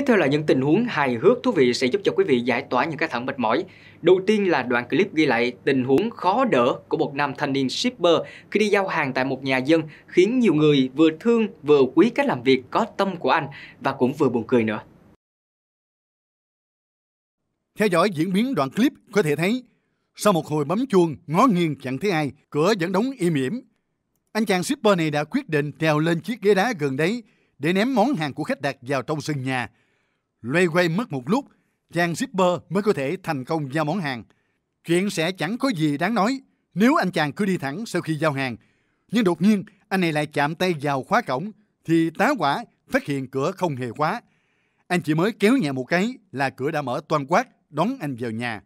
Tiếp theo là những tình huống hài hước thú vị sẽ giúp cho quý vị giải tỏa những cái thẳng mệt mỏi. Đầu tiên là đoạn clip ghi lại tình huống khó đỡ của một nam thanh niên shipper khi đi giao hàng tại một nhà dân khiến nhiều người vừa thương vừa quý cách làm việc có tâm của anh và cũng vừa buồn cười nữa. Theo dõi diễn biến đoạn clip có thể thấy sau một hồi bấm chuông ngó nghiêng chẳng thấy ai, cửa vẫn đóng im ỉm. Anh chàng shipper này đã quyết định trèo lên chiếc ghế đá gần đấy để ném món hàng của khách đặt vào trong sân nhà Loay quay mất một lúc, chàng shipper mới có thể thành công giao món hàng. Chuyện sẽ chẳng có gì đáng nói nếu anh chàng cứ đi thẳng sau khi giao hàng. Nhưng đột nhiên, anh này lại chạm tay vào khóa cổng, thì tá quả phát hiện cửa không hề khóa. Anh chỉ mới kéo nhẹ một cái là cửa đã mở toàn quát, đón anh vào nhà.